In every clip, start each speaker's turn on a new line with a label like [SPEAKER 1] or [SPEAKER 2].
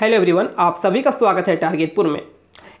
[SPEAKER 1] hello everyone आप सभी का स्वागत है टारगेटपुर में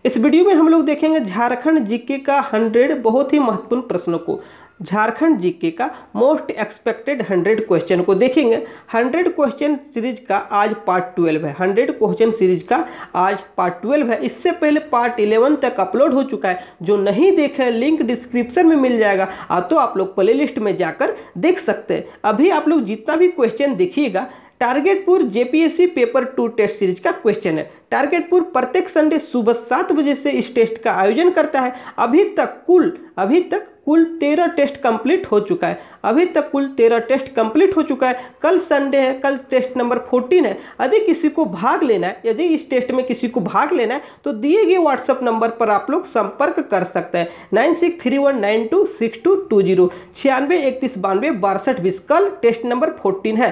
[SPEAKER 1] इस वीडियो में हम लोग देखेंगे झारखंड जीके का हंड्रेड बहुत ही महत्वपूर्ण प्रश्नों को झारखंड जीके का मोस्ट एक्सपेक्टेड हंड्रेड क्वेश्चन को देखेंगे हंड्रेड क्वेश्चन सीरीज का आज पार्ट ट्वेल्व है हंड्रेड क्वेश्चन सीरीज का आज पार्ट ट्वेल्व है इससे पहले पार्ट इलेवन तक अपलोड हो चुका है जो नहीं देखे लिंक डिस्क्रिप्शन में मिल जाएगा आ तो आप लोग प्ले लिस्ट में जाकर देख सकते हैं अभी आप लोग जितना भी क्वेश्चन देखिएगा टारगेटपुर JPSC paper two test series का क्वेश्चन है टारगेटपुर प्रत्येक संडे सुबह सात बजे से इस टेस्ट का आयोजन करता है अभी तक कुल अभी तक कुल तेरह टेस्ट कंप्लीट हो चुका है अभी तक कुल तेरह टेस्ट कंप्लीट हो चुका है कल संडे है कल टेस्ट नंबर फोर्टीन है यदि किसी को भाग लेना है यदि इस टेस्ट में किसी को भाग लेना है तो दिए गए व्हाट्सअप नंबर पर आप लोग संपर्क कर सकते हैं nine six three one nine two six two two zero छियानवे इकतीस बानवे बासठ बीस कल टेस्ट नंबर फोर्टीन है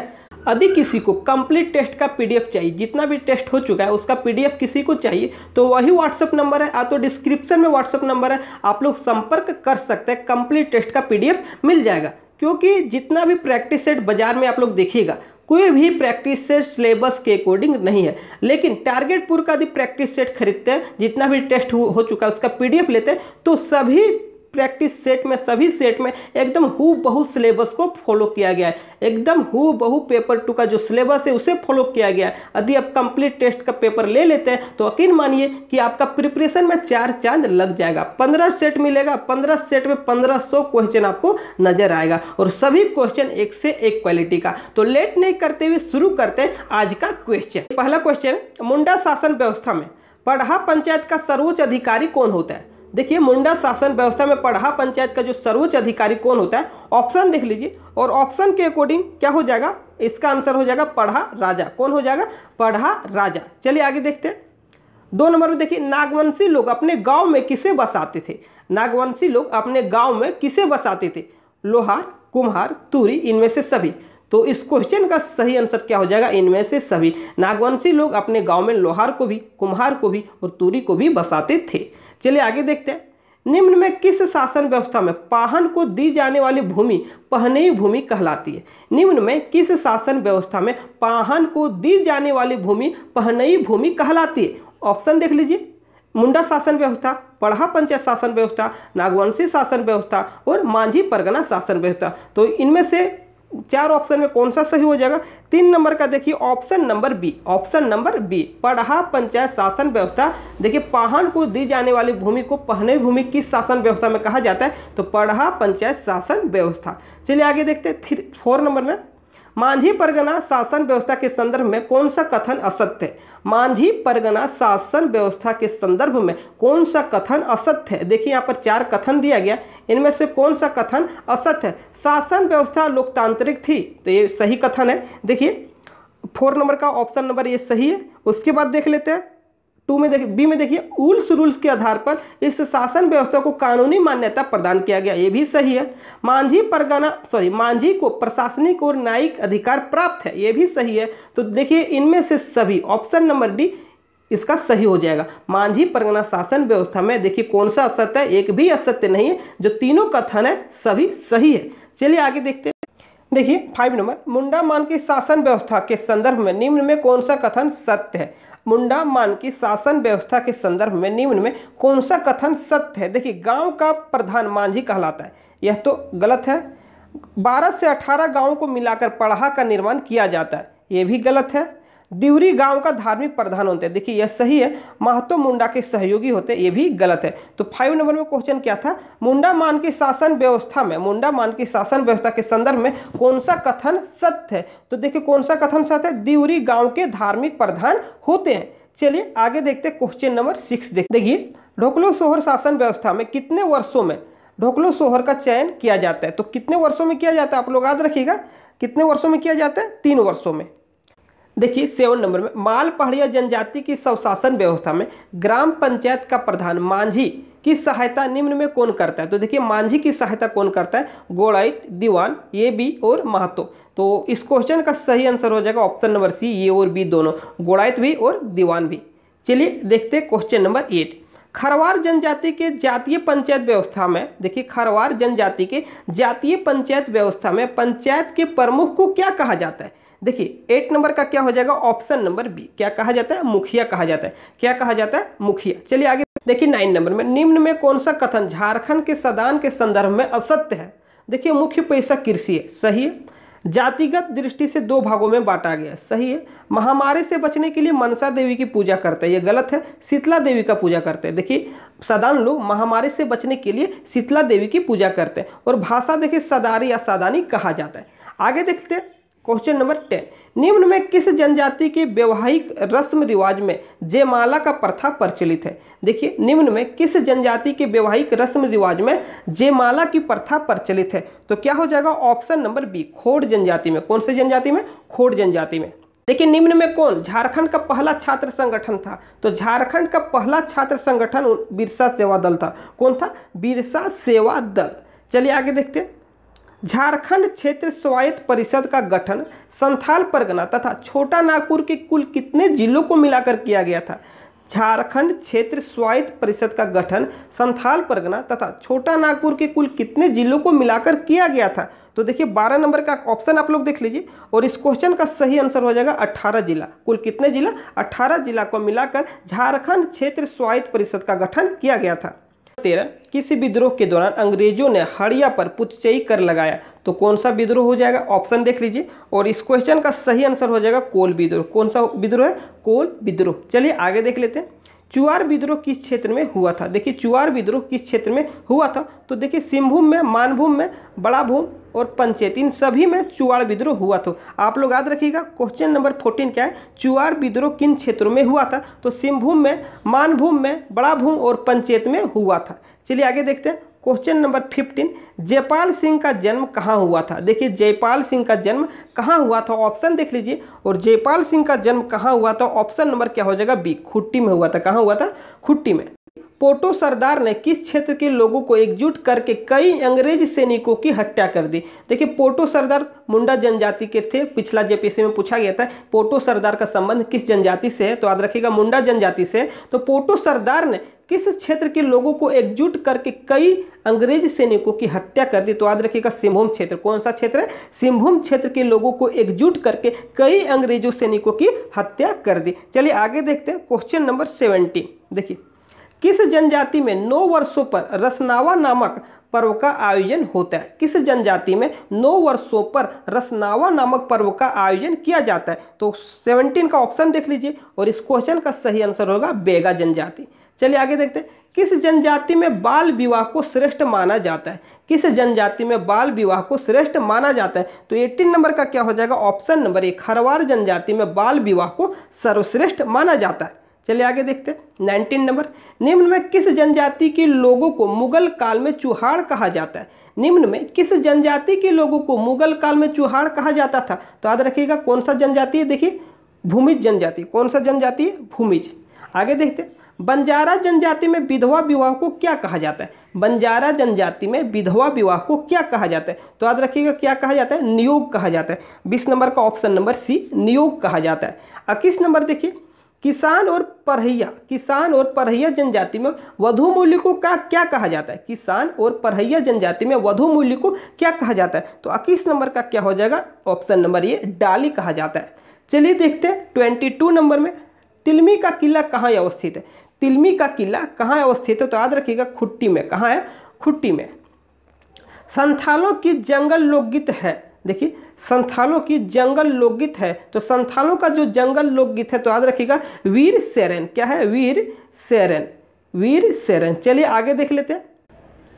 [SPEAKER 1] यदि किसी को कंप्लीट टेस्ट का पीडीएफ चाहिए जितना भी टेस्ट हो चुका है उसका पीडीएफ किसी को चाहिए तो वही व्हाट्सअप नंबर है या तो डिस्क्रिप्शन में व्हाट्सअप नंबर है आप लोग संपर्क कर सकते हैं कंप्लीट टेस्ट का पीडीएफ मिल जाएगा क्योंकि जितना भी प्रैक्टिस सेट बाजार में आप लोग देखिएगा कोई भी प्रैक्टिस सेट सिलेबस के अकॉर्डिंग नहीं है लेकिन टारगेट पूर्व का यदि प्रैक्टिस सेट खरीदते हैं जितना भी टेस्ट हो, हो चुका है उसका पीडीएफ लेते हैं तो सभी प्रैक्टिस सेट में सभी सेट में एकदम हु बहु सिलेबस को फॉलो किया गया है एकदम हु बहु पेपर टू का जो सिलेबस है उसे फॉलो किया गया है यदि आप कंप्लीट टेस्ट का पेपर ले लेते हैं तो यकीन मानिए कि आपका प्रिपरेशन में चार चांद लग जाएगा पंद्रह सेट मिलेगा पंद्रह सेट में पंद्रह क्वेश्चन आपको नजर आएगा और सभी क्वेश्चन एक से एक क्वालिटी का तो लेट नहीं करते हुए शुरू करते हैं आज का क्वेश्चन पहला क्वेश्चन मुंडा शासन व्यवस्था में पढ़ा पंचायत का सर्वोच्च अधिकारी कौन होता है देखिए मुंडा शासन व्यवस्था में पढ़ा पंचायत का जो सर्वोच्च अधिकारी कौन होता है ऑप्शन देख लीजिए और ऑप्शन के अकॉर्डिंग क्या हो जाएगा इसका आंसर हो जाएगा पढ़ा राजा कौन हो जाएगा पढ़ा राजा चलिए आगे देखते हैं दो नंबर में देखिए नागवंशी लोग अपने गांव में किसे बसाते थे नागवंशी लोग अपने गांव में किसे बसाते थे लोहार कुम्हार तुरी इनमें से सभी तो इस क्वेश्चन का सही आंसर क्या हो जाएगा इनमें से सभी नागवंशी लोग अपने गांव में लोहार को भी कुम्हार को भी और तुरी को भी बसाते थे चलिए आगे देखते हैं निम्न में किस शासन व्यवस्था में पाहन को दी जाने वाली भूमि पहनई भूमि कहलाती है निम्न में किस शासन व्यवस्था में पाहन को दी जाने वाली भूमि पहनई भूमि कहलाती है ऑप्शन देख लीजिए मुंडा शासन व्यवस्था पढ़ा पंचायत शासन व्यवस्था नागवंशी शासन व्यवस्था और मांझी परगना शासन व्यवस्था तो इनमें से चार ऑप्शन में कौन सा सही हो जाएगा तीन नंबर का देखिए option number B option number B पढ़ा पंचायत शासन व्यवस्था देखिए पाहन को दी जाने वाली भूमि को पहने भूमि किस शासन व्यवस्था में कहा जाता है तो पढ़ा पंचायत शासन व्यवस्था चलिए आगे देखते हैं फोर नंबर में मांझी परगना शासन व्यवस्था के संदर्भ में कौन सा कथन असत्य है मांझी परगना शासन व्यवस्था के संदर्भ में कौन सा कथन असत्य है देखिए यहाँ पर चार कथन दिया गया इनमें से कौन सा कथन असत्य है शासन व्यवस्था लोकतांत्रिक थी तो ये सही कथन है देखिए फोर नंबर का ऑप्शन नंबर ये सही है उसके बाद देख लेते हैं टू में देखिए बी में देखिए उल्स रूल्स के आधार पर इस शासन व्यवस्था को कानूनी मान्यता प्रदान किया गया ये भी सही है मांझी परगना सॉरी मांझी को प्रशासनिक और न्यायिक अधिकार प्राप्त है ये भी सही है तो देखिए इनमें से सभी ऑप्शन नंबर डी इसका सही हो जाएगा मांझी परगना शासन व्यवस्था में देखिए कौन सा असत्य है एक भी असत्य नहीं है जो तीनों कथन है सभी सही है चलिए आगे देखते हैं देखिए फाइव नंबर मुंडा मान की शासन व्यवस्था के संदर्भ में निम्न में कौन सा कथन सत्य है मुंडा मान की शासन व्यवस्था के संदर्भ में निम्न में कौन सा कथन सत्य है देखिए गांव का प्रधान मांझी कहलाता है यह तो गलत है बारह से अठारह गाँव को मिलाकर पढ़ा का निर्माण किया जाता है यह भी गलत है दिवरी गांव का धार्मिक प्रधान होते हैं देखिए यह सही है महतो मुंडा के सहयोगी होते हैं ये भी गलत है तो फाइव नंबर में क्वेश्चन क्या था मुंडा मान की शासन व्यवस्था में मुंडा मान की शासन व्यवस्था के संदर्भ में कौन सा कथन सत्य है तो देखिए कौन सा कथन सत्य है दिवरी गांव के धार्मिक प्रधान होते हैं चलिए आगे देखते क्वेश्चन नंबर सिक्स देखिए ढोकलो सोहर शासन व्यवस्था में कितने वर्षों में ढोकलो सोहर का चयन किया जाता है तो कितने वर्षों में किया जाता है आप लोग याद रखिएगा कितने वर्षों में किया जाता है तीन वर्षों में देखिए सेवन नंबर में माल पहाड़िया जनजाति की स्वशासन व्यवस्था में ग्राम पंचायत का प्रधान मांझी की सहायता निम्न में कौन करता है तो देखिए मांझी की सहायता कौन करता है गोड़ाइत दीवान ये बी और महतो तो इस क्वेश्चन का सही आंसर हो जाएगा ऑप्शन नंबर सी ये और बी दोनों गोड़ाइत भी और दीवान भी चलिए देखते क्वेश्चन नंबर एट खरवार जनजाति के जातीय पंचायत व्यवस्था में देखिए खरवार जनजाति के जातीय पंचायत व्यवस्था में पंचायत के प्रमुख को क्या कहा जाता है देखिए एट नंबर का क्या हो जाएगा ऑप्शन नंबर बी क्या कहा जाता है मुखिया कहा जाता है क्या कहा जाता है मुखिया चलिए आगे देखिए नाइन नंबर में निम्न में कौन सा कथन झारखंड के सदान के संदर्भ में असत्य है देखिए मुख्य पैसा कृषि है सही है जातिगत दृष्टि से दो भागों में बांटा गया सही है महामारी से बचने के लिए मनसा देवी की पूजा करते हैं ये गलत है शीतला देवी का पूजा करते हैं देखिए सदान लोग महामारी से बचने के लिए शीतला देवी की पूजा करते हैं और भाषा देखिए सदारी या सदानी कहा जाता है आगे देखते हैं क्वेश्चन नंबर टेन निम्न में किस जनजाति के व्यवहारिक रस्म रिवाज में जयमाला का प्रथा प्रचलित है देखिए निम्न में किस जनजाति के व्यवहारिक रस्म रिवाज में जयमाला की प्रथा प्रचलित है तो क्या हो जाएगा ऑप्शन नंबर बी खोड़ जनजाति में कौन से जनजाति में खोड़ जनजाति में देखिए निम्न में कौन झारखंड का पहला छात्र संगठन था तो झारखंड का पहला छात्र संगठन बिरसा सेवा दल था कौन था बिरसा सेवा दल चलिए आगे देखते हैं झारखंड क्षेत्र स्वायत्त परिषद का गठन संथाल परगना तथा छोटा नागपुर के कुल कितने जिलों को मिलाकर किया गया था झारखंड क्षेत्र स्वायत्त परिषद का गठन संथाल परगना तथा छोटा नागपुर के कुल कितने जिलों को मिलाकर किया गया था तो देखिए 12 नंबर का ऑप्शन आप लोग देख लीजिए और इस क्वेश्चन का सही आंसर हो जाएगा 18 जिला कुल कितने जिला 18 जिला को मिलाकर झारखंड क्षेत्र स्वायत्त परिषद का गठन किया गया था तेरह किसी विद्रोह के दौरान अंग्रेजों ने हड़िया पर पुतचई कर लगाया तो कौन सा विद्रोह हो जाएगा ऑप्शन देख लीजिए और इस क्वेश्चन का सही आंसर हो जाएगा कोल विद्रोह कौन सा विद्रोह है कोल विद्रोह चलिए आगे देख लेते हैं चुआर विद्रोह किस क्षेत्र में हुआ था देखिए चुआर विद्रोह किस क्षेत्र में हुआ था तो देखिए सिंहभूम में मानभूम में बड़ा भूम और पंचायत इन सभी में चुआर विद्रोह हुआ था आप लोग याद रखिएगा क्वेश्चन नंबर फोर्टीन क्या है चुआड़ विद्रोह किन क्षेत्रों में हुआ था तो सिंहभूम में मानभूम में भूम और पंचेत में हुआ था चलिए आगे देखते हैं question number fifteen Jaipal Singh का जन्म कहाँ हुआ था देखिए जयपाल सिंह का जन्म कहाँ हुआ था ऑप्शन देख लीजिए और जयपाल सिंह का जन्म कहाँ हुआ था ऑप्शन नंबर क्या हो जाएगा बी खुट्टी में हुआ था कहाँ हुआ था खुट्टी में पोटो सरदार ने किस क्षेत्र के लोगों को एकजुट करके कई अंग्रेज सैनिकों की हत्या कर दी देखिए पोटो सरदार मुंडा जनजाति के थे पिछला जेपीसी में पूछा गया था पोटो सरदार का संबंध किस जनजाति से है तो याद रखिएगा मुंडा जनजाति से तो पोटो सरदार ने किस क्षेत्र के लोगों को एकजुट करके कई अंग्रेज सैनिकों की हत्या कर दी तो याद रखिएगा सिंहभूम क्षेत्र कौन सा क्षेत्र है सिंहभूम क्षेत्र के लोगों को एकजुट करके कई अंग्रेजों सैनिकों की हत्या कर दी चलिए आगे देखते हैं क्वेश्चन नंबर सेवेंटीन देखिए किस जनजाति में नौ वर्षों पर रसनावा नामक पर्व का आयोजन होता है किस जनजाति में नौ वर्षों पर रसनावा नामक पर्व का आयोजन किया जाता है तो सेवनटीन का ऑप्शन देख लीजिए और इस क्वेश्चन का सही आंसर होगा बेगा जनजाति चलिए आगे देखते हैं किस जनजाति में बाल विवाह को श्रेष्ठ माना जाता है किस जनजाति में बाल विवाह को श्रेष्ठ माना जाता है तो 18 नंबर का क्या हो जाएगा ऑप्शन नंबर एक खरवार जनजाति में बाल विवाह को सर्वश्रेष्ठ माना जाता है चलिए आगे देखते हैं नाइनटीन नंबर निम्न में किस जनजाति के लोगों को मुगल काल में चुहाड़ कहा जाता है निम्न में किस जनजाति के लोगों को मुगल काल में चुहाड़ कहा जाता था तो याद रखिएगा कौन सा जनजाति है देखिए भूमिज जनजाति कौन सा जनजाति है भूमिज आगे देखते हैं बंजारा जनजाति में विधवा विवाह को क्या कहा जाता है बंजारा जनजाति में विधवा विवाह को क्या कहा जाता है तो याद रखिएगा क्या कहा जाता है नियोग कहा जाता है बीस नंबर का ऑप्शन नंबर सी नियोग कहा जाता है इक्कीस नंबर देखिए किसान और परहैया किसान और परहैया जनजाति में वधु मूल्य को का क्या कहा जाता है किसान और परहैया जनजाति में वधु मूल्य को क्या कहा जाता है तो इक्कीस नंबर का क्या हो जाएगा ऑप्शन नंबर ये डाली कहा जाता है चलिए देखते हैं ट्वेंटी टू नंबर में तिलमी का किला कहाँ अवस्थित है तिलमी का किला कहाँ अवस्थित है तो याद रखिएगा खुट्टी में कहाँ है खुट्टी में संथालों की जंगल लोकगीत है देखिए संथालों की जंगल लोकगीत है तो संथालों का जो जंगल लोकगीत है तो याद रखिएगा वीर सेरन क्या है वीर सेरन वीर सेरन चलिए आगे देख लेते हैं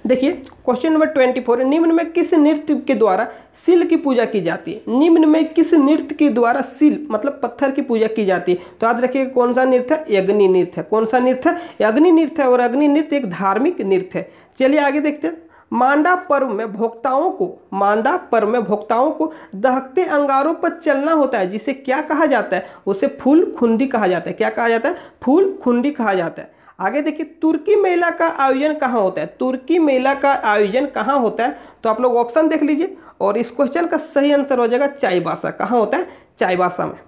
[SPEAKER 1] देखिए क्वेश्चन नंबर ट्वेंटी फोर निम्न में किस नृत्य के द्वारा सिल की पूजा की जाती है निम्न में किस नृत्य के द्वारा सिल मतलब पत्थर की पूजा की जाती है तो याद रखिएगा कौन सा नृत्य है अग्नि नृत्य है कौन सा नृत्य है अग्नि नृत्य है और अग्नि नृत्य एक धार्मिक नृत्य है चलिए आगे देखते हैं मांडा पर्व में भोक्ताओं को मांडा पर्व में भोक्ताओं को दहकते अंगारों पर चलना होता है जिसे क्या कहा जाता है उसे फूल खुंडी कहा जाता है क्या कहा जाता है फूल खुंडी कहा जाता है आगे देखिए तुर्की मेला का आयोजन कहाँ होता है तुर्की मेला का आयोजन कहाँ होता है तो आप लोग ऑप्शन देख लीजिए और इस क्वेश्चन का सही आंसर हो जाएगा चाईबासा कहाँ होता है चाईबासा में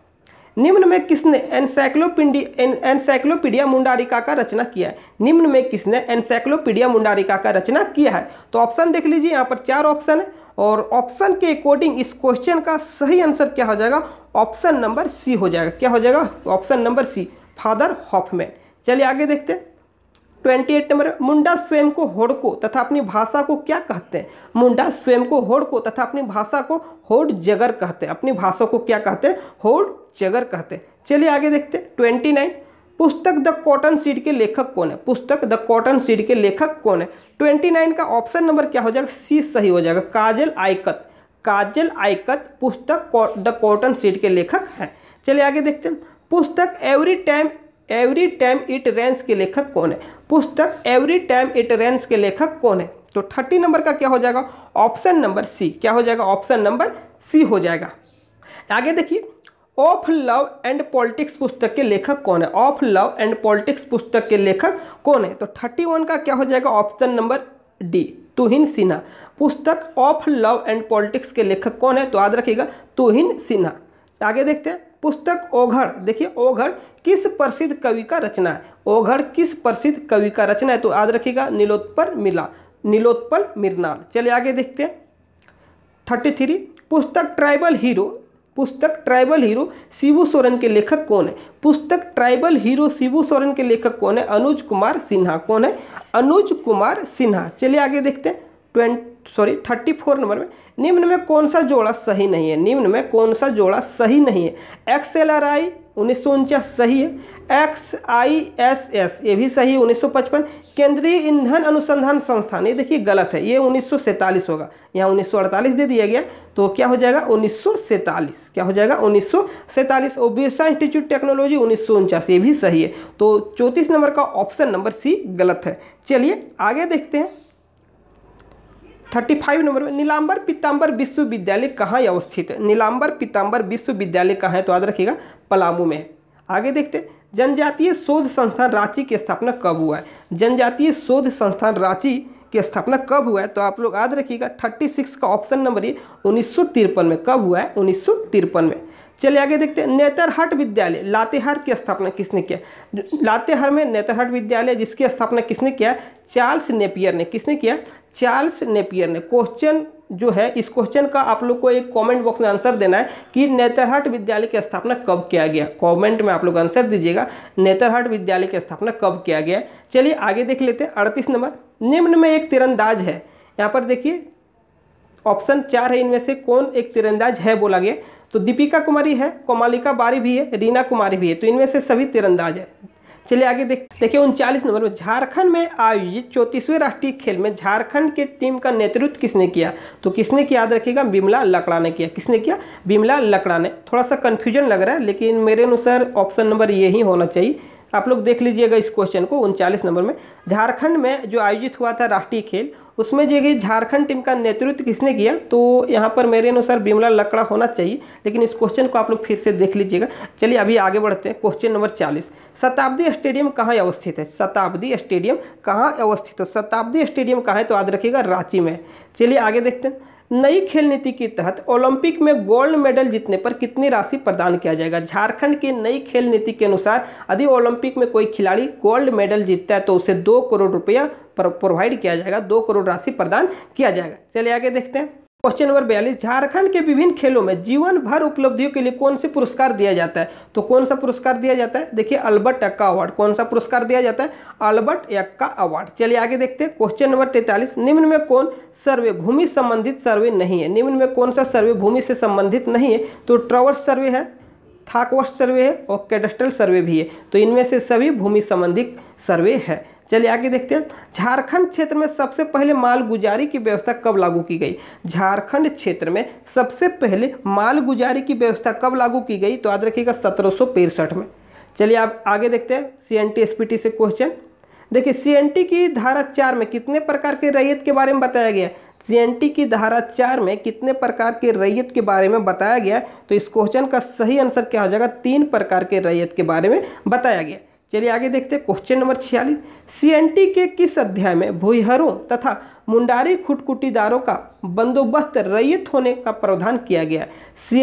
[SPEAKER 1] निम्न में किसने एनसाइक्लोपिंडी एनसाइक्लोपीडिया मुंडारिका का रचना किया है निम्न में किसने एनसाइक्लोपीडिया मुंडारिका का रचना किया है तो ऑप्शन देख लीजिए यहाँ पर चार ऑप्शन है और ऑप्शन के अकॉर्डिंग इस क्वेश्चन का सही आंसर क्या हो जाएगा ऑप्शन नंबर सी हो जाएगा क्या हो जाएगा option number C Father Hoffmann चलिए आगे देखते हैं ट्वेंटी एट नंबर मुंडा स्वयं को होड़ को तथा अपनी भाषा को क्या कहते हैं मुंडा स्वयं को होड़ को तथा अपनी भाषा को होड़ जगर कहते हैं अपनी भाषा को क्या कहते हैं होड़ जगर कहते हैं चलिए आगे देखते हैं ट्वेंटी नाइन पुस्तक द कॉटन सीड के लेखक कौन है पुस्तक द कॉटन सीड के लेखक कौन है ट्वेंटी नाइन का ऑप्शन नंबर क्या हो जाएगा सी सही हो जाएगा काजल आयकत काजल आयकत पुस्तक द कॉटन सीड के लेखक हैं चलिए आगे देखते हैं पुस्तक every time every time it rains के लेखक कौन है पुस्तक एवरी टाइम इट रेंस के लेखक कौन है तो थर्टी नंबर का क्या हो जाएगा ऑप्शन नंबर सी क्या हो जाएगा ऑप्शन नंबर सी हो जाएगा आगे देखिए ऑफ लव एंड पॉलिटिक्स पुस्तक के लेखक कौन है ऑफ लव एंड पॉलिटिक्स पुस्तक के लेखक कौन है तो थर्टी वन का क्या हो जाएगा option number D Tuhin Sinha पुस्तक ऑफ लव एंड पॉलिटिक्स के लेखक कौन है तो याद रखिएगा तुहिन सिन्हा आगे देखते हैं पुस्तक ओघड़ देखिए ओघर किस प्रसिद्ध कवि का रचना है ओघड़ किस प्रसिद्ध कवि का रचना है तो याद रखिएगा नीलोत्पल मिला नीलोत्पल मिरनाल चलिए आगे देखते हैं थर्टी थ्री पुस्तक ट्राइबल हीरो पुस्तक ट्राइबल हीरो शिबू सोरेन के लेखक कौन है पुस्तक ट्राइबल हीरो शिबू सोरेन के लेखक कौन है अनुज कुमार सिन्हा कौन है अनुज कुमार सिन्हा चलिए आगे देखते हैं twenty sorry thirty four number में निम्न में कौन सा जोड़ा सही नहीं है निम्न में कौन सा जोड़ा सही नहीं है एक्स एल आर आई उन्नीस सौ उनचास सही है एक्स आई एस एस ये भी सही है उन्नीस सौ पचपन केंद्रीय ईंधन अनुसंधान संस्थान ये देखिए गलत है ये उन्नीस सौ सैंतालीस होगा यहाँ उन्नीस सौ अड़तालीस दे दिया गया तो क्या हो जाएगा उन्नीस सौ सैंतालीस क्या हो जाएगा उन्नीस सौ सैंतालीस और बिरसा इंस्टीट्यूट टेक्नोलॉजी उन्नीस सौ उनचास ये भी सही है तो चौंतीस नंबर का ऑप्शन नंबर सी गलत है चलिए आगे देखते हैं थर्टी फाइव नंबर में नीलांबर पीताम्बर विश्वविद्यालय कहाँ अवस्थित है नीलांबर पीताम्बर विश्वविद्यालय कहाँ है तो याद रखिएगा पलामू में आगे देखते जनजातीय शोध संस्थान रांची की स्थापना कब हुआ है जनजातीय शोध संस्थान रांची की स्थापना कब हुआ है तो आप लोग याद रखिएगा थर्टी सिक्स का ऑप्शन नंबर ये उन्नीस में कब हुआ है उन्नीस में चलिए आगे देखते हैं नेतरहाट विद्यालय लातेहार की स्थापना किसने किया लातेहार में नेतरहाट विद्यालय जिसकी स्थापना किसने किया चार्ल्स नेपियर ने किसने किया चार्ल्स नेपियर ने क्वेश्चन जो है इस क्वेश्चन का आप लोग को एक कमेंट बॉक्स में आंसर देना है कि नेतरहाट विद्यालय की स्थापना कब किया गया कमेंट में आप लोग आंसर दीजिएगा नेतरहाट विद्यालय की स्थापना कब किया गया चलिए आगे देख लेते हैं अड़तीस नंबर निम्न में एक तिरंदाज है यहाँ पर देखिए ऑप्शन चार है इनमें से कौन एक तिरंदाज है बोला गया तो दीपिका कुमारी है कोमालिका बारी भी है रीना कुमारी भी है तो इनमें से सभी तिरंदाज है चलिए आगे देख देखिए उनचालीस नंबर में झारखंड में आयोजित चौंतीसवें राष्ट्रीय खेल में झारखंड के टीम का नेतृत्व किसने किया तो किसने किया याद रखिएगा बिमला लकड़ा ने किया किसने किया बिमला लकड़ा ने थोड़ा सा कन्फ्यूजन लग रहा है लेकिन मेरे अनुसार ऑप्शन नंबर ये ही होना चाहिए आप लोग देख लीजिएगा इस क्वेश्चन को उनचालीस नंबर में झारखंड में जो आयोजित हुआ था राष्ट्रीय खेल उसमें जो कि झारखंड टीम का नेतृत्व किसने किया तो यहाँ पर मेरे अनुसार बिमला लकड़ा होना चाहिए लेकिन इस क्वेश्चन को आप लोग फिर से देख लीजिएगा चलिए अभी आगे बढ़ते हैं क्वेश्चन नंबर चालीस शताब्दी स्टेडियम कहाँ अवस्थित है शताब्दी स्टेडियम कहाँ अवस्थित है तो शताब्दी स्टेडियम कहाँ है तो याद रखिएगा रांची में चलिए आगे देखते हैं नई खेल नीति के तहत ओलंपिक में गोल्ड मेडल जीतने पर कितनी राशि प्रदान किया जाएगा झारखंड की नई खेल नीति के अनुसार यदि ओलंपिक में कोई खिलाड़ी गोल्ड मेडल जीतता है तो उसे दो करोड़ रुपया प्रोवाइड किया जाएगा दो करोड़ राशि प्रदान किया जाएगा चलिए आगे देखते हैं क्वेश्चन नंबर बयालीस झारखंड के विभिन्न खेलों में जीवन भर उपलब्धियों के लिए कौन से पुरस्कार दिया जाता है तो कौन सा पुरस्कार दिया जाता है देखिए अल्बर्ट एक्का अवार्ड कौन सा पुरस्कार दिया जाता है अल्बर्ट एक्का अवार्ड चलिए आगे देखते हैं क्वेश्चन नंबर तैतालीस निम्न में कौन सर्वे भूमि संबंधित सर्वे नहीं है निम्न में कौन सा सर्वे भूमि से संबंधित नहीं है तो ट्रवर्स सर्वे है थाकवर्स सर्वे है और कैडस्ट्रल सर्वे भी है तो इनमें से सभी भूमि संबंधित सर्वे है चलिए आगे देखते हैं झारखंड क्षेत्र में सबसे पहले मालगुजारी की व्यवस्था कब लागू की गई झारखंड क्षेत्र में सबसे पहले मालगुजारी की व्यवस्था कब लागू की गई तो याद रखिएगा सत्रह में चलिए आप आगे देखते हैं सी एन टी से क्वेश्चन देखिए सी की धारा चार में कितने प्रकार के रैयत के बारे में बताया गया सी की धारा चार में कितने प्रकार के रैयत के बारे में बताया गया तो इस क्वेश्चन का सही आंसर क्या हो जाएगा तीन प्रकार के रैयत के बारे में बताया गया चलिए आगे देखते हैं क्वेश्चन नंबर छियालीस टी के किस अध्याय में भूहरों तथा मुंडारी खुटकुटीदारों का बंदोबस्त रैयत होने का प्रावधान किया गया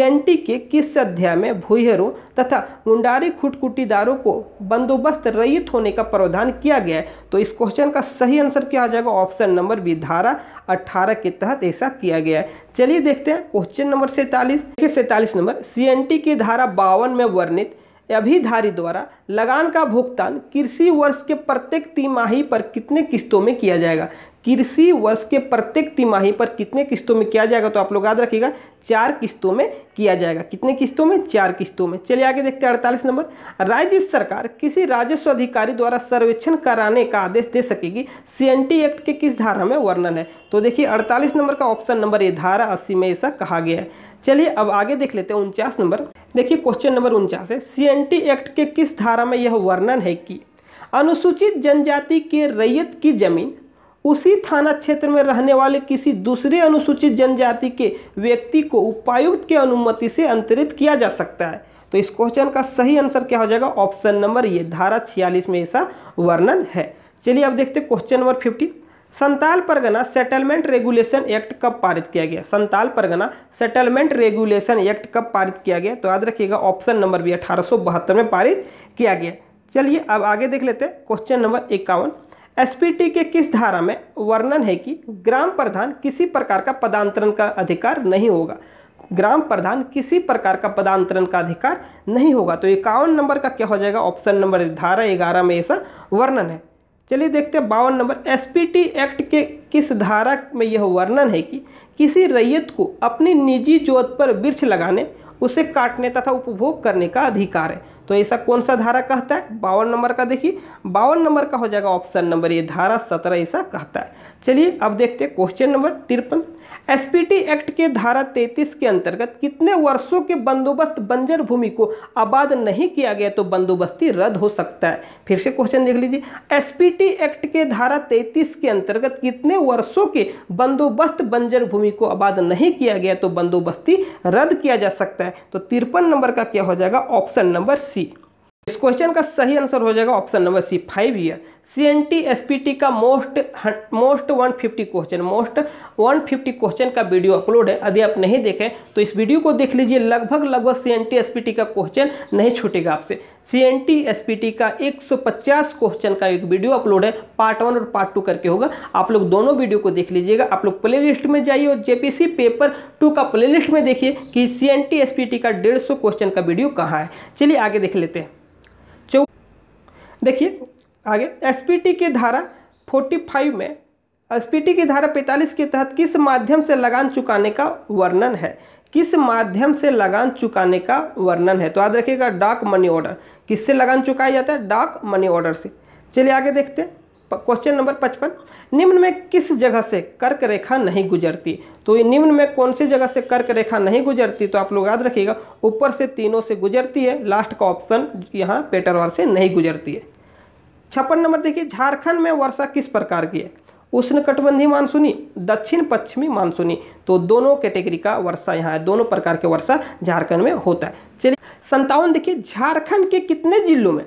[SPEAKER 1] एन टी के किस अध्याय में भूहरों तथा मुंडारी खुटकुटीदारों को बंदोबस्त रैयत होने का प्रावधान किया गया है तो इस क्वेश्चन का सही आंसर क्या आ जाएगा ऑप्शन नंबर बी धारा अट्ठारह के तहत ऐसा किया गया है चलिए देखते हैं क्वेश्चन नंबर सैंतालीस सैंतालीस नंबर टी की धारा बावन में वर्णित अभिधारी द्वारा लगान का भुगतान कृषि वर्ष के प्रत्येक तिमाही पर कितने किस्तों में किया जाएगा कृषि वर्ष के प्रत्येक तिमाही पर कितने किस्तों में किया जाएगा तो आप लोग याद रखिएगा चार किस्तों में किया जाएगा कितने किस्तों में चार किस्तों में चलिए आगे देखते हैं अड़तालीस नंबर राज्य सरकार किसी राजस्व अधिकारी द्वारा सर्वेक्षण कराने का आदेश दे सकेगी सी एक्ट के किस धारा में वर्णन है तो देखिए अड़तालीस नंबर का ऑप्शन नंबर ए धारा अस्सी में ऐसा कहा गया है चलिए अब आगे देख लेते हैं उनचास नंबर देखिए क्वेश्चन नंबर उनचास है सीएनटी एक्ट के किस धारा में यह वर्णन है कि अनुसूचित जनजाति के रैयत की जमीन उसी थाना क्षेत्र में रहने वाले किसी दूसरे अनुसूचित जनजाति के व्यक्ति को उपायुक्त की अनुमति से अंतरित किया जा सकता है तो इस क्वेश्चन का सही आंसर क्या हो जाएगा ऑप्शन नंबर ये धारा छियालीस में ऐसा वर्णन है चलिए अब देखते question number fifty Santhal Pargana settlement regulation act कब पारित किया गया Santhal Pargana settlement regulation act कब पारित किया गया तो याद रखिएगा ऑप्शन नंबर भी अठारह में पारित किया गया चलिए अब आगे देख लेते हैं क्वेश्चन नंबर इक्यावन एसपीटी के किस धारा में वर्णन है कि ग्राम प्रधान किसी प्रकार का पदांतरण का अधिकार नहीं होगा ग्राम प्रधान किसी प्रकार का पदांतरण का अधिकार नहीं होगा तो इक्यावन नंबर का क्या हो जाएगा ऑप्शन नंबर धारा ग्यारह में ऐसा वर्णन है चलिए देखते हैं बावन नंबर एसपीटी एक्ट के किस धारा में यह वर्णन है कि किसी रैयत को अपनी निजी जोत पर वृक्ष लगाने उसे काटने तथा उपभोग करने का अधिकार है तो ऐसा कौन सा धारा कहता है बावन नंबर का देखिए बावन नंबर का हो जाएगा ऑप्शन नंबर ये धारा सत्रह ऐसा कहता है चलिए अब देखते हैं क्वेश्चन नंबर तिरपन एसपीटी एक्ट के धारा 33 के अंतर्गत कितने वर्षों के बंदोबस्त बंजर भूमि को आबाद नहीं किया गया तो बंदोबस्ती रद्द हो सकता है फिर से क्वेश्चन देख लीजिए एसपीटी एक्ट के धारा 33 के अंतर्गत कितने वर्षों के बंदोबस्त बंजर भूमि को आबाद नहीं किया गया तो बंदोबस्ती रद्द किया जा सकता है तो तिरपन नंबर का क्या हो जाएगा ऑप्शन नंबर सी इस क्वेश्चन का सही आंसर हो जाएगा option number C five year C N T S P T का most most one fifty question most one fifty question का वीडियो अपलोड है यदि आप नहीं देखें तो इस वीडियो को देख लीजिए लगभग लगभग C N T S P T का क्वेश्चन नहीं छूटेगा आपसे C N T S P T का 150 क्वेश्चन का एक वीडियो अपलोड है पार्ट वन और पार्ट टू करके होगा आप लोग दोनों वीडियो को देख लीजिएगा आप लोग लिस्ट में जाइए और जेपीसी पेपर टू का प्लेलिस्ट में देखिए कि C N T S P T का 150 क्वेश्चन का वीडियो कहाँ है चलिए आगे देख लेते हैं देखिए आगे एसपीटी की धारा 45 में एसपीटी की धारा 45 के तहत किस माध्यम से लगान चुकाने का वर्णन है किस माध्यम से लगान चुकाने का वर्णन है तो याद रखिएगा डाक मनी ऑर्डर किससे लगान चुकाया जाता है डाक मनी ऑर्डर से चलिए आगे देखते हैं क्वेश्चन नंबर पचपन निम्न में किस जगह से कर्क रेखा नहीं गुजरती तो ये निम्न में कौन सी जगह से कर्क रेखा नहीं गुजरती तो आप लोग याद रखिएगा ऊपर से तीनों से गुजरती है लास्ट का ऑप्शन यहाँ पेटरवार से नहीं गुजरती है छप्पन नंबर देखिए झारखंड में वर्षा किस प्रकार की है उष्ण कटबंधी मानसूनी दक्षिण पश्चिमी मानसूनी तो दोनों कैटेगरी का वर्षा यहाँ है दोनों प्रकार के वर्षा झारखंड में होता है चलिए संतावन देखिए झारखंड के कितने जिलों में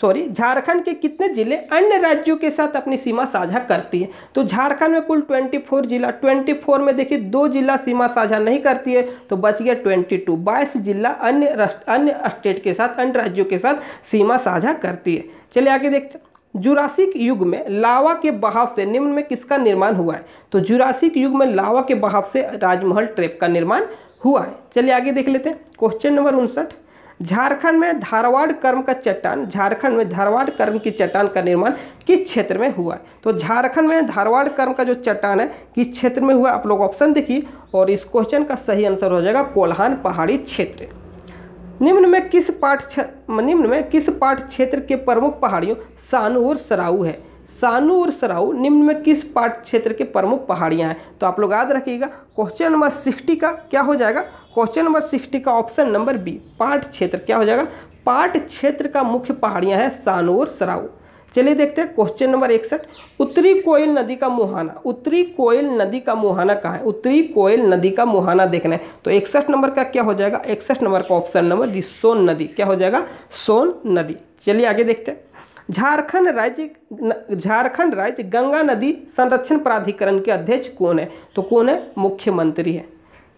[SPEAKER 1] सॉरी झारखंड के कितने जिले अन्य राज्यों के साथ अपनी सीमा साझा करती है तो झारखंड में कुल 24 जिला 24 में देखिए दो जिला सीमा साझा नहीं करती है तो बच गया 22 टू जिला अन्य अन्य स्टेट के साथ अन्य राज्यों के साथ सीमा साझा करती है चलिए आगे देखते हैं जुरासिक युग में लावा के बहाव से निम्न में किसका निर्माण हुआ है तो जुरासिक युग में लावा के बहाव से राजमहल ट्रेप का निर्माण हुआ है चलिए आगे देख लेते हैं क्वेश्चन नंबर उनसठ झारखंड में धारवाड़ कर्म का चट्टान झारखंड में धारवाड़ कर्म की चट्टान का निर्माण किस क्षेत्र में हुआ है तो झारखंड में धारवाड़ कर्म का जो चट्टान है किस क्षेत्र में हुआ आप लोग ऑप्शन देखिए और इस क्वेश्चन का सही आंसर हो जाएगा कोल्हान पहाड़ी क्षेत्र निम्न में किस पाठ निम्न में किस पाठ क्षेत्र के प्रमुख पहाड़ियों सानू और सराऊ है सानू और सराऊ निम्न में किस पाठ क्षेत्र के प्रमुख पहाड़ियाँ हैं तो आप लोग याद रखिएगा क्वेश्चन नंबर सिक्सटी का क्या हो जाएगा क्वेश्चन नंबर सिक्सटी का ऑप्शन नंबर बी पाठ क्षेत्र क्या हो जाएगा पाठ क्षेत्र का मुख्य पहाड़ियाँ हैं सानू और सराऊ चलिए देखते हैं क्वेश्चन नंबर इकसठ उत्तरी कोयल नदी का मुहाना उत्तरी कोयल नदी का मुहाना कहाँ है उत्तरी कोयल नदी का मुहाना देखना है तो इकसठ नंबर का क्या हो जाएगा इकसठ नंबर का ऑप्शन नंबर डी सोन नदी क्या हो जाएगा सोन नदी चलिए आगे देखते हैं झारखंड राज्य झारखंड राज्य गंगा नदी संरक्षण प्राधिकरण के अध्यक्ष कौन है तो कौन है मुख्यमंत्री है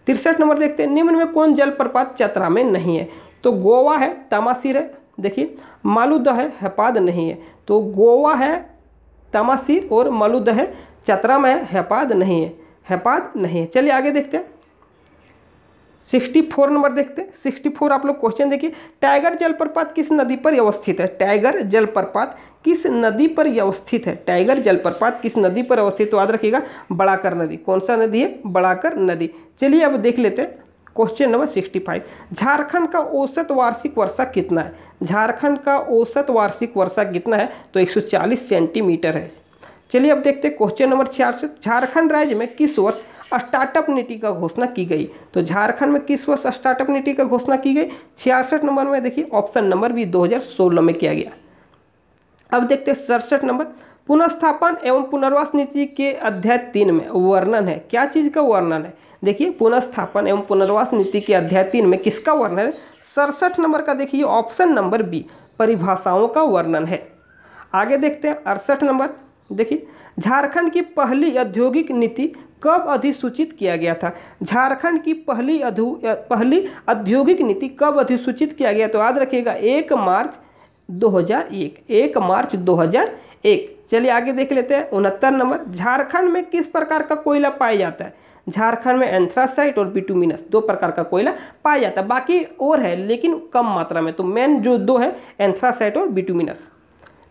[SPEAKER 1] तिरसठ नंबर देखते हैं निम्न में कौन जलप्रपात चतरा में नहीं है तो गोवा है तमासिर है देखिए मालूदह है हैपाद नहीं है तो गोवा है तमासिर और मालूदह है चतरा में है नहीं है हैपाद नहीं है चलिए आगे देखते हैं सिक्सटी फोर नंबर देखते हैं सिक्सटी फोर आप लोग क्वेश्चन देखिए टाइगर जलप्रपात किस नदी पर अवस्थित है टाइगर जलप्रपात किस नदी पर अवस्थित है टाइगर जलप्रपात किस नदी पर अवस्थित तो याद रखिएगा बड़ाकर नदी कौन सा नदी है बड़ाकर नदी चलिए अब देख लेते हैं question number sixty five Jharkhand का औसत वार्षिक वर्षा कितना है झारखंड का औसत वार्षिक वर्षा कितना है तो चालीस सेंटीमीटर है चलिए अब देखते हैं क्वेश्चन नंबर छियासठ झारखंड राज्य में किस वर्ष स्टार्टअप नीति का घोषणा की गई तो झारखंड में किस वर्ष स्टार्टअप नीति का घोषणा की गई छियासठ नंबर में देखिए ऑप्शन नंबर भी 2016 में किया गया अब देखते हैं सड़सठ नंबर पुनर्स्थापन एवं पुनर्वास नीति के अध्याय तीन में वर्णन है क्या चीज़ का वर्णन है देखिए पुनर्स्थापन एवं पुनर्वास नीति के अध्याय तीन में किसका वर्णन है सड़सठ नंबर का देखिए ऑप्शन नंबर बी परिभाषाओं का वर्णन है आगे देखते हैं अड़सठ नंबर देखिए झारखंड की पहली औद्योगिक नीति कब अधिसूचित किया गया था झारखंड की पहली अधु पहली औद्योगिक नीति कब अधिसूचित किया गया तो याद रखिएगा एक मार्च 2001 एक मार्च 2001 चलिए आगे देख लेते हैं उनहत्तर नंबर झारखंड में किस प्रकार का कोयला पाया जाता है झारखंड में एंथ्रासाइट और बिटूमिनस दो प्रकार का कोयला पाया जाता है बाकी और है लेकिन कम मात्रा में तो मेन जो दो है एंथ्रासाइट और बिटूमिनस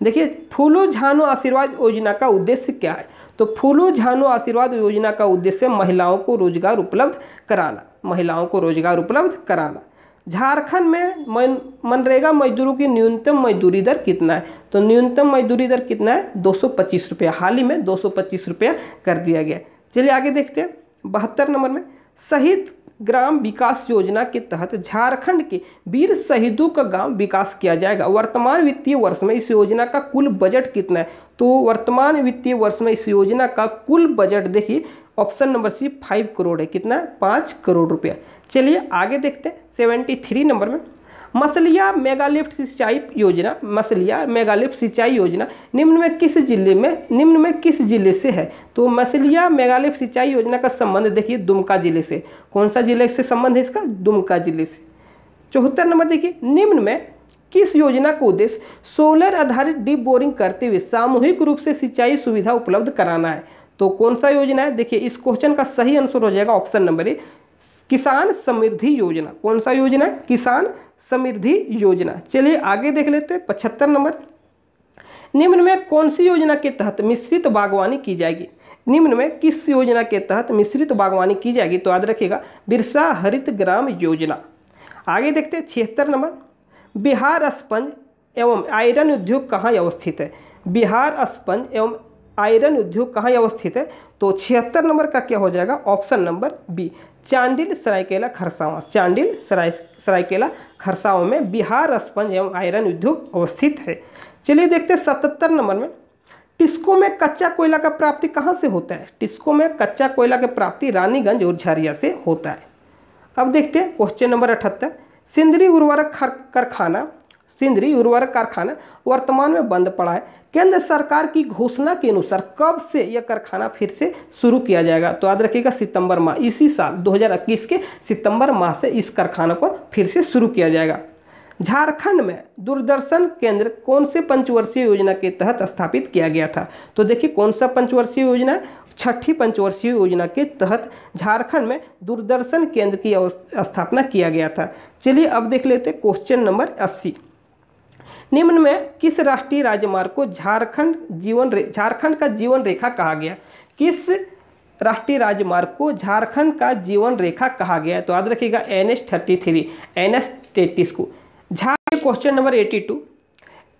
[SPEAKER 1] देखिए फूलो झानो आशीर्वाद योजना का उद्देश्य क्या है तो फूलो झानो आशीर्वाद योजना का उद्देश्य महिलाओं को रोजगार उपलब्ध कराना महिलाओं को रोजगार उपलब्ध कराना झारखंड में मन मनरेगा मजदूरों की न्यूनतम मजदूरी दर कितना है तो न्यूनतम मजदूरी दर कितना है दो सौ पच्चीस रुपया हाल ही में दो सौ पच्चीस रुपया कर दिया गया चलिए आगे देखते हैं बहत्तर नंबर में शहीद ग्राम विकास योजना के तहत झारखंड के वीर शहीदों का गांव विकास किया जाएगा वर्तमान वित्तीय वर्ष में इस योजना का कुल बजट कितना है तो वर्तमान वित्तीय वर्ष में इस योजना का कुल बजट देखिए option number C five crore है कितना है पाँच करोड़ रुपया चलिए आगे देखते हैं सेवेंटी थ्री नंबर में मसलिया मेगालिफ्ट सिंचाई योजना मसलिया मेगालिफ्ट सिंचाई योजना निम्न में किस जिले में निम्न में किस जिले से है तो मसलिया मेगालिफ्ट सिंचाई योजना का संबंध देखिए दुमका जिले से कौन सा जिले से संबंध है इसका दुमका जिले से चौहत्तर नंबर देखिए निम्न में किस योजना का उद्देश्य सोलर आधारित डीप बोरिंग करते हुए सामूहिक रूप से सिंचाई सुविधा उपलब्ध कराना है तो कौन सा योजना है देखिए इस क्वेश्चन का सही आंसर हो जाएगा ऑप्शन नंबर ए किसान समृद्धि योजना कौन सा योजना है किसान समृद्धि योजना चलिए आगे देख लेते हैं पचहत्तर नंबर निम्न में कौन सी योजना के तहत मिश्रित बागवानी की जाएगी निम्न में किस योजना के तहत मिश्रित बागवानी की जाएगी तो याद रखिएगा बिरसा हरित ग्राम योजना आगे देखते हैं छिहत्तर नंबर बिहार स्पंज एवं आयरन उद्योग कहाँ अवस्थित है बिहार स्पंज एवं आयरन उद्योग कहाँ अवस्थित है तो छिहत्तर नंबर का क्या हो जाएगा option number B Chandil Saraikela Kharsawan Chandil Sarai Saraikela Kharsawan में बिहार स्पंज एवं आयरन उद्योग अवस्थित है चलिए देखते हैं सतहत्तर नंबर में टिस्को में कच्चा कोयला का प्राप्ति कहाँ से होता है टिस्को में कच्चा कोयला की प्राप्ति रानीगंज और झरिया से होता है अब देखते हैं क्वेश्चन नंबर अठहत्तर सिंदरी उर्वरक कारखाना सिंदरी उर्वरक कारखाना वर्तमान में बंद पड़ा है केंद्र सरकार की घोषणा के अनुसार कब से यह कारखाना फिर से शुरू किया जाएगा तो याद रखिएगा सितंबर माह इसी साल 2021 के सितंबर माह से इस कारखाना को फिर से शुरू किया जाएगा झारखंड में दूरदर्शन केंद्र कौन से पंचवर्षीय योजना के तहत स्थापित किया गया था तो देखिए कौन सा पंचवर्षीय योजना छठी पंचवर्षीय योजना के तहत झारखंड में दूरदर्शन केंद्र की स्थापना किया गया था चलिए अब देख लेते क्वेश्चन नंबर अस्सी निम्न में किस राष्ट्रीय राजमार्ग को झारखंड जीवन झारखंड का जीवन रेखा कहा गया किस राष्ट्रीय राजमार्ग को झारखंड का जीवन रेखा कहा गया तो याद रखिएगा N H thirty three N S तैतीस को Jharkhand question number eighty two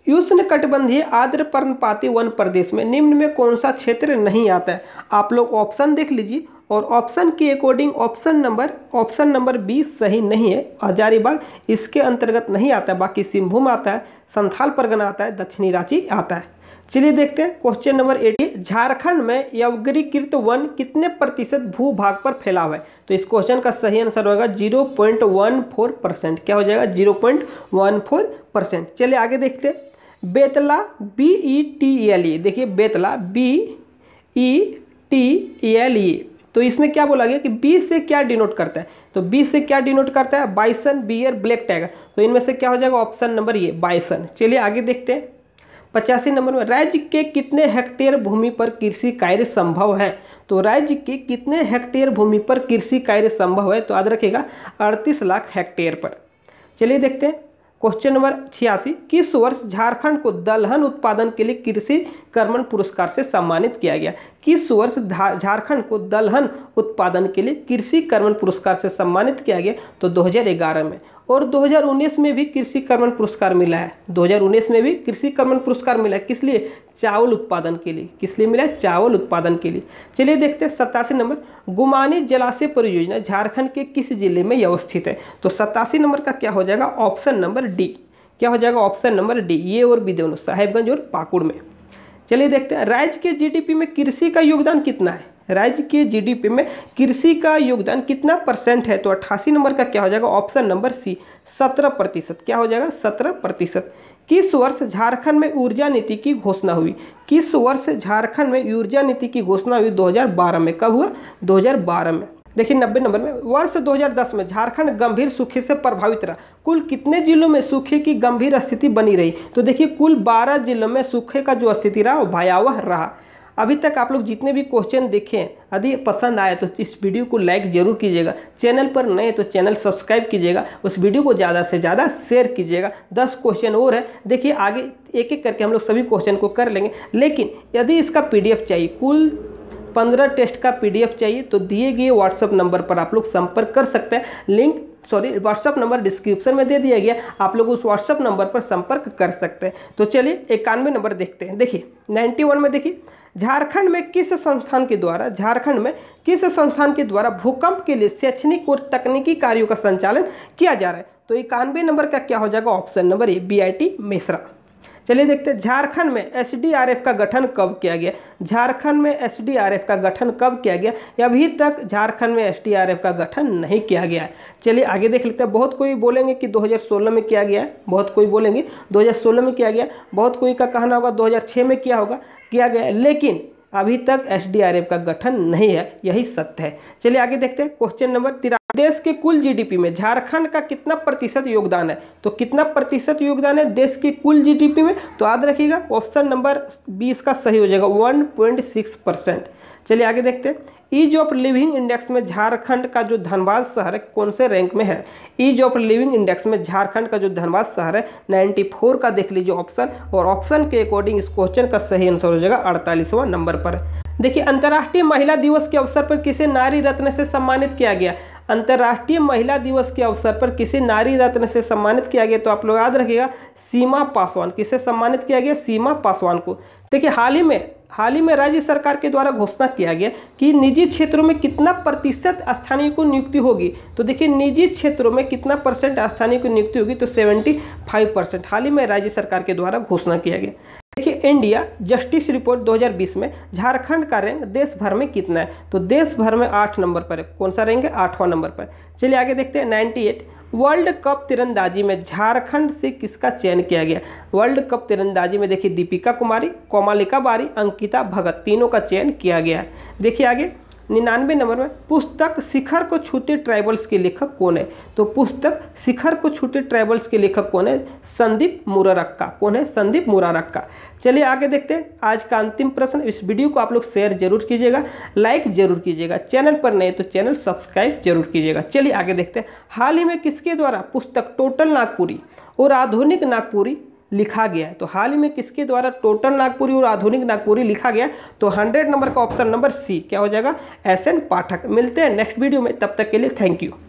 [SPEAKER 1] यूष्ण कटबंधीय आद्र पर्णपाती वन प्रदेश में निम्न में कौन सा क्षेत्र नहीं आता है आप लोग ऑप्शन देख लीजिए और ऑप्शन के according option number option number B सही नहीं है हजारीबाग इसके अंतर्गत नहीं आता है बाकी सिंहभूम आता है संथाल परगना आता है दक्षिणी रांची आता है चलिए देखते हैं क्वेश्चन नंबर एटी झारखंड में यवगरीकृत वन कितने प्रतिशत भू भाग पर फैला हुआ है तो इस क्वेश्चन का सही आंसर होगा zero point one four percent क्या हो जाएगा zero point one four percent चलिए आगे देखते हैं Betla B E T L E देखिए Betla B E T L E तो इसमें क्या बोला गया कि बी से क्या डिनोट करता है तो बी से क्या डिनोट करता है बाइसन बियर ब्लैक टाइगर तो इनमें से क्या हो जाएगा ऑप्शन नंबर ये बाइसन चलिए आगे देखते हैं पचासी नंबर में राज्य के कितने हेक्टेयर भूमि पर कृषि कार्य संभव है तो राज्य के कितने हेक्टेयर भूमि पर कृषि कार्य संभव है तो याद रखेगा अड़तीस लाख हेक्टेयर पर चलिए देखते हैं क्वेश्चन नंबर छियासी किस वर्ष झारखंड को दलहन उत्पादन के लिए कृषि कर्मण पुरस्कार से सम्मानित किया गया किस वर्ष झारखंड को दलहन उत्पादन के लिए कृषि कर्मण पुरस्कार से सम्मानित किया गया तो 2011 में और 2019 में भी कृषि कर्मण पुरस्कार मिला है 2019 में भी कृषि कर्मण पुरस्कार मिला है किस लिए चावल उत्पादन के लिए किस लिए मिला है चावल उत्पादन के लिए चलिए देखते हैं सत्तासी नंबर गुमानी जलाशय परियोजना झारखंड के किस जिले में अवस्थित है तो सत्तासी नंबर का क्या हो जाएगा ऑप्शन नंबर डी क्या हो जाएगा ऑप्शन नंबर डी ये और बी दोनों साहेबगंज और पाकुड़ में चलिए देखते हैं राज्य के जीडीपी में कृषि का योगदान कितना है राज्य के जीडीपी में कृषि का योगदान कितना परसेंट है तो अट्ठासी नंबर का क्या हो जाएगा ऑप्शन नंबर सी सत्रह प्रतिशत क्या हो जाएगा सत्रह प्रतिशत किस वर्ष झारखंड में ऊर्जा नीति की घोषणा हुई किस वर्ष झारखंड में ऊर्जा नीति की घोषणा हुई 2012 में कब हुआ 2012 में देखिए नब्बे नंबर में वर्ष 2010 में झारखंड गंभीर सूखे से प्रभावित रहा कुल कितने जिलों में सूखे की गंभीर स्थिति बनी रही तो देखिए कुल 12 जिलों में सूखे का जो स्थिति रहा वो भयावह रहा अभी तक आप लोग जितने भी क्वेश्चन देखे यदि पसंद आए तो इस वीडियो को लाइक जरूर कीजिएगा चैनल पर नए तो चैनल सब्सक्राइब कीजिएगा उस वीडियो को ज़्यादा से ज़्यादा शेयर कीजिएगा दस क्वेश्चन और है देखिए आगे एक एक करके हम लोग सभी क्वेश्चन को कर लेंगे लेकिन यदि इसका पीडीएफ चाहिए कुल पंद्रह टेस्ट का पीडीएफ चाहिए तो दिए गए व्हाट्सअप नंबर पर आप लोग संपर्क कर सकते हैं link sorry WhatsApp number description में दे दिया गया आप लोग उस व्हाट्सअप नंबर पर संपर्क कर सकते हैं तो चलिए इक्यानवे नंबर देखते हैं देखिए वन में देखिए झारखंड में किस संस्थान के द्वारा झारखंड में किस संस्थान के द्वारा भूकंप के लिए शैक्षणिक और तकनीकी कार्यों का संचालन किया जा रहा है तो इक्यानवे नंबर का क्या हो जाएगा option number A B Mishra चलिए देखते हैं झारखंड में एसडीआरएफ का गठन कब किया गया झारखंड में एसडीआरएफ का गठन कब किया गया अभी तक झारखंड में एसडीआरएफ का गठन नहीं किया गया है चलिए आगे देख लेते हैं बहुत कोई बोलेंगे कि 2016 में किया गया है बहुत कोई बोलेंगे 2016 में किया गया बहुत कोई का कहना होगा 2006 में किया होगा किया गया लेकिन अभी तक एफ का गठन नहीं है यही सत्य है चलिए आगे देखते हैं क्वेश्चन नंबर तिरा देश के कुल जीडीपी में झारखंड का कितना प्रतिशत योगदान है तो कितना प्रतिशत योगदान है देश के कुल जीडीपी में तो याद रखिएगा ऑप्शन नंबर बी इसका सही हो जाएगा वन पॉइंट सिक्स परसेंट चलिए आगे देखते हैं ईज ऑफ लिविंग इंडेक्स में झारखंड का जो धनबाद शहर है कौन से रैंक में है ईज ऑफ लिविंग इंडेक्स में झारखंड का जो धनबाद शहर है 94 का देख लीजिए ऑप्शन और ऑप्शन के अकॉर्डिंग इस क्वेश्चन का सही आंसर हो जाएगा अड़तालीसवां नंबर पर देखिए अंतर्राष्ट्रीय महिला दिवस के अवसर पर किसे नारी रत्न से सम्मानित किया गया अंतर्राष्ट्रीय महिला दिवस के अवसर पर किसे नारी रत्न से सम्मानित किया गया तो आप लोग याद रखिएगा सीमा पासवान किसे सम्मानित किया गया सीमा पासवान को देखिए हाल ही में हाल ही में राज्य सरकार के द्वारा घोषणा किया गया कि निजी क्षेत्रों में कितना प्रतिशत स्थानीय को नियुक्ति होगी तो देखिए निजी क्षेत्रों में कितना परसेंट स्थानीय को नियुक्ति होगी तो फाइव परसेंट हाल ही में राज्य सरकार के द्वारा घोषणा किया गया इंडिया जस्टिस रिपोर्ट 2020 में झारखंड का रैंक देश भर में कितना है तो देश भर में आठ नंबर पर है कौन सा रैंक है आठवां नंबर पर चलिए आगे देखते हैं 98 वर्ल्ड कप तिरंदाजी में झारखंड से किसका चयन किया गया वर्ल्ड कप तिरंदाजी में देखिए दीपिका कुमारी कोमालिका बारी अंकिता भगत तीनों का चयन किया गया है देखिए आगे निन्यानवे नंबर में पुस्तक शिखर को छूते ट्राइबल्स के लेखक कौन है तो पुस्तक शिखर को छूते ट्राइबल्स के लेखक कौन है संदीप मुरारक्का कौन है संदीप मुरारक्का चलिए आगे देखते हैं आज का अंतिम प्रश्न इस वीडियो को आप लोग शेयर जरूर कीजिएगा लाइक जरूर कीजिएगा चैनल पर नहीं तो चैनल सब्सक्राइब जरूर कीजिएगा चलिए आगे देखते हैं हाल ही में किसके द्वारा पुस्तक टोटल नागपुरी और आधुनिक नागपुरी लिखा गया तो हाल ही में किसके द्वारा टोटल नागपुरी और आधुनिक नागपुरी लिखा गया तो हंड्रेड नंबर का ऑप्शन नंबर सी क्या हो जाएगा एस एन पाठक मिलते हैं नेक्स्ट वीडियो में तब तक के लिए थैंक यू